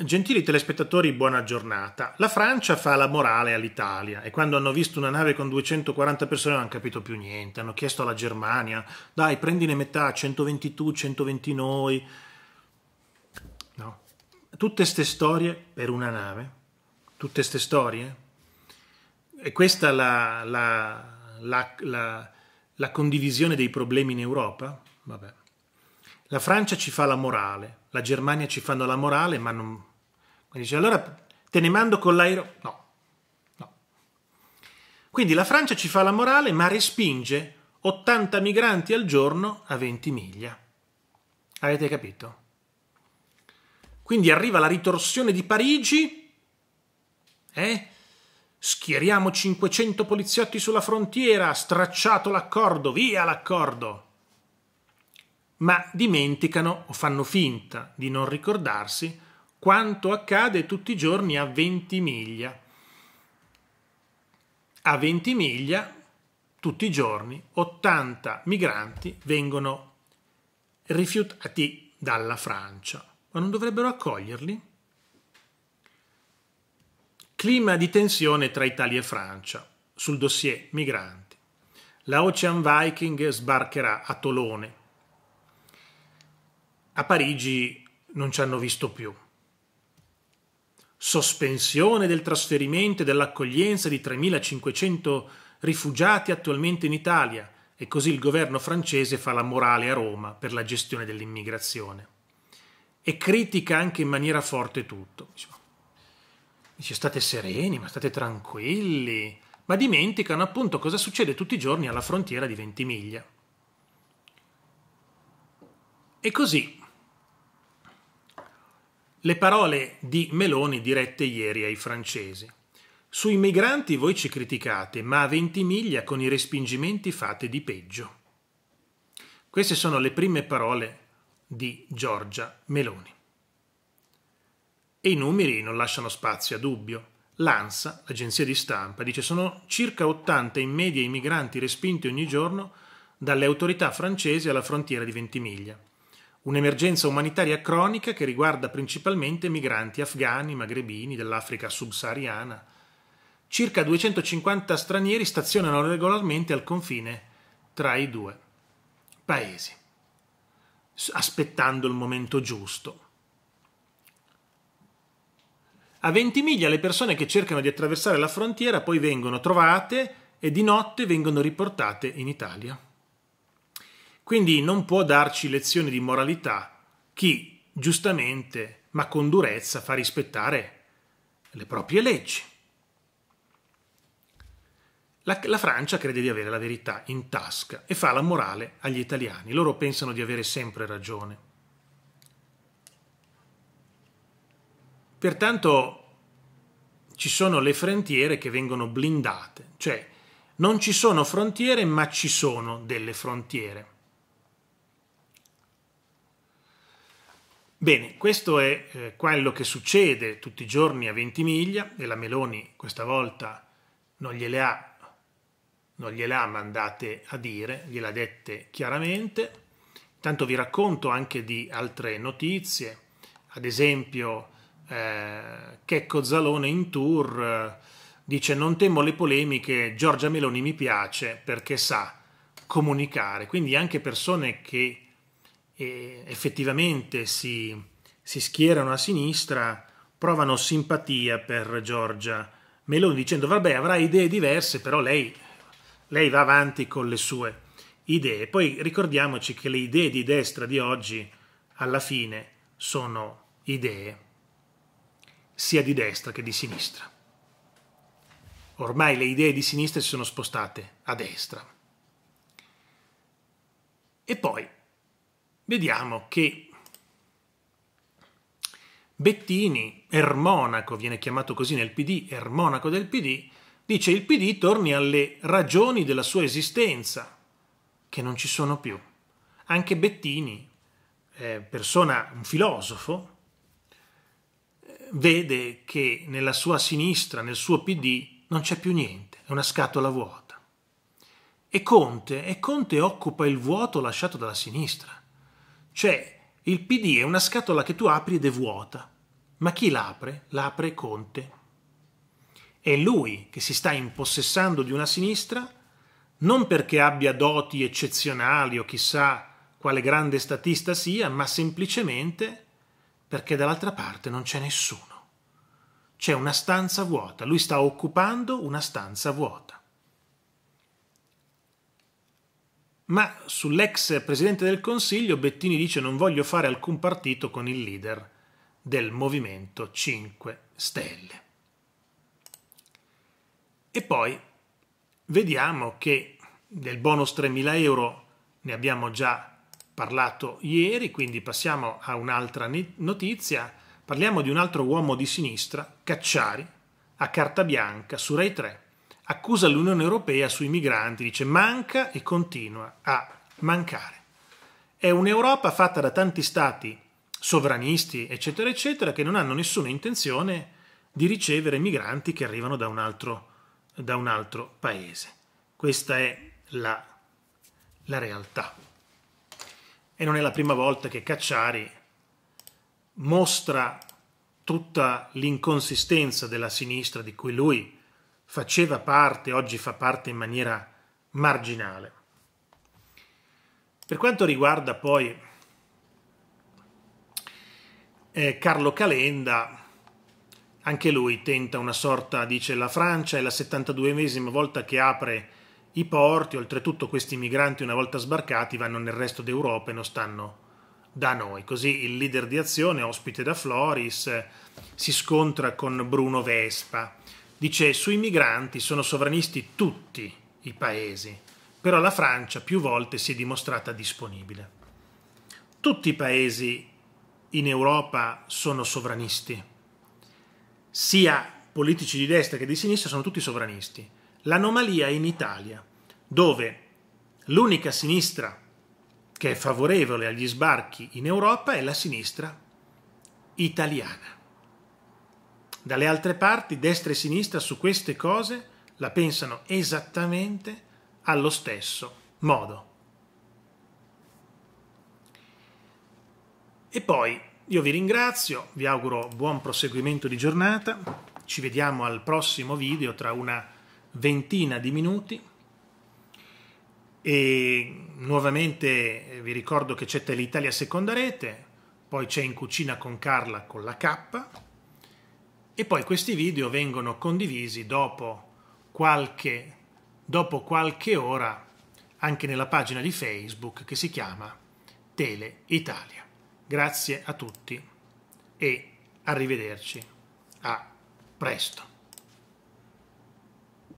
Gentili telespettatori, buona giornata. La Francia fa la morale all'Italia e quando hanno visto una nave con 240 persone non hanno capito più niente. Hanno chiesto alla Germania, dai, prendine metà, 120 tu, 120 noi. No. Tutte ste storie per una nave? Tutte ste storie? E questa la, la, la, la condivisione dei problemi in Europa? Vabbè. La Francia ci fa la morale, la Germania ci fanno la morale, ma non... Quindi dice, allora te ne mando con l'aereo... No, no. Quindi la Francia ci fa la morale, ma respinge 80 migranti al giorno a 20 miglia. Avete capito? Quindi arriva la ritorsione di Parigi, eh? Schieriamo 500 poliziotti sulla frontiera, stracciato l'accordo, via l'accordo ma dimenticano o fanno finta di non ricordarsi quanto accade tutti i giorni a Ventimiglia. A Ventimiglia tutti i giorni 80 migranti vengono rifiutati dalla Francia, ma non dovrebbero accoglierli? Clima di tensione tra Italia e Francia sul dossier migranti. La Ocean Viking sbarcherà a Tolone a Parigi non ci hanno visto più. Sospensione del trasferimento e dell'accoglienza di 3.500 rifugiati attualmente in Italia e così il governo francese fa la morale a Roma per la gestione dell'immigrazione. E critica anche in maniera forte tutto. Dice state sereni, ma state tranquilli, ma dimenticano appunto cosa succede tutti i giorni alla frontiera di Ventimiglia. E così le parole di Meloni dirette ieri ai francesi. Sui migranti voi ci criticate, ma a Ventimiglia con i respingimenti fate di peggio. Queste sono le prime parole di Giorgia Meloni. E i numeri non lasciano spazio a dubbio. L'ANSA, l'agenzia di stampa, dice sono circa 80 in media i migranti respinti ogni giorno dalle autorità francesi alla frontiera di Ventimiglia. Un'emergenza umanitaria cronica che riguarda principalmente migranti afghani, magrebini, dell'Africa subsahariana. Circa 250 stranieri stazionano regolarmente al confine tra i due paesi, aspettando il momento giusto. A 20 miglia le persone che cercano di attraversare la frontiera poi vengono trovate e di notte vengono riportate in Italia. Quindi non può darci lezioni di moralità chi giustamente, ma con durezza, fa rispettare le proprie leggi. La, la, Francia crede di avere la verità in tasca e fa la morale agli italiani. Loro pensano di avere sempre ragione. Pertanto ci sono le frontiere che vengono blindate, cioè non ci sono frontiere ma ci sono delle frontiere. Bene, questo è eh, quello che succede tutti i giorni a Ventimiglia e la Meloni questa volta non gliele ha, non gliele ha mandate a dire, gliela dette chiaramente. Intanto vi racconto anche di altre notizie, ad esempio eh, Checco Zalone in tour eh, dice non temo le polemiche, Giorgia Meloni mi piace perché sa comunicare, quindi anche persone che eh, effettivamente si, si schierano a sinistra provano simpatia per Giorgia Meloni dicendo vabbè avrà idee diverse però lei, lei va avanti con le sue idee. Poi ricordiamoci che le idee di destra di oggi alla fine sono idee sia di destra che di sinistra. Ormai le idee di sinistra si sono spostate a destra. E poi vediamo che Bettini, Ermonaco, viene chiamato così nel PD, Ermonaco del PD, dice il PD torni alle ragioni della sua esistenza, che non ci sono più. Anche Bettini, eh, persona, un filosofo, eh, vede che nella sua sinistra, nel suo PD, non c'è più niente, è una scatola vuota. E Conte, e Conte occupa il vuoto lasciato dalla sinistra. Cioè, il PD è una scatola che tu apri ed è vuota. Ma chi l'apre? L'apre Conte. È lui che si sta impossessando di una sinistra non perché abbia doti eccezionali o chissà quale grande statista sia, ma semplicemente perché dall'altra parte non c'è nessuno. C'è una stanza vuota, lui sta occupando una stanza vuota. ma sull'ex presidente del Consiglio Bettini dice non voglio fare alcun partito con il leader del Movimento 5 Stelle. E poi vediamo che del bonus 3.000 euro ne abbiamo già parlato ieri, quindi passiamo a un'altra notizia. Parliamo di un altro uomo di sinistra, Cacciari, a carta bianca su Rai 3 accusa l'Unione Europea sui migranti, dice manca e continua a mancare. È un'Europa fatta da tanti stati sovranisti, eccetera, eccetera, che non hanno nessuna intenzione di ricevere migranti che arrivano da un altro, da un altro paese. Questa è la, la realtà. E non è la prima volta che Cacciari mostra tutta l'inconsistenza della sinistra di cui lui faceva parte, oggi fa parte in maniera marginale. Per quanto riguarda poi eh, Carlo Calenda, anche lui tenta una sorta, dice la Francia, è la 72esima volta che apre i porti, oltretutto questi migranti una volta sbarcati vanno nel resto d'Europa e non stanno da noi. Così il leader di azione, ospite da Floris, si scontra con Bruno Vespa. Dice sui migranti sono sovranisti tutti i paesi, però la Francia più volte si è dimostrata disponibile. Tutti i paesi in Europa sono sovranisti, sia politici di destra che di sinistra sono tutti sovranisti. L'anomalia è in Italia, dove l'unica sinistra che è favorevole agli sbarchi in Europa è la sinistra italiana. Dalle altre parti, destra e sinistra, su queste cose la pensano esattamente allo stesso modo. E poi io vi ringrazio, vi auguro buon proseguimento di giornata, ci vediamo al prossimo video tra una ventina di minuti e nuovamente eh, vi ricordo che c'è Telitalia Seconda Rete, poi c'è In Cucina con Carla con la K e poi questi video vengono condivisi dopo qualche, dopo qualche ora anche nella pagina di Facebook che si chiama Tele Italia. Grazie a tutti e arrivederci a presto.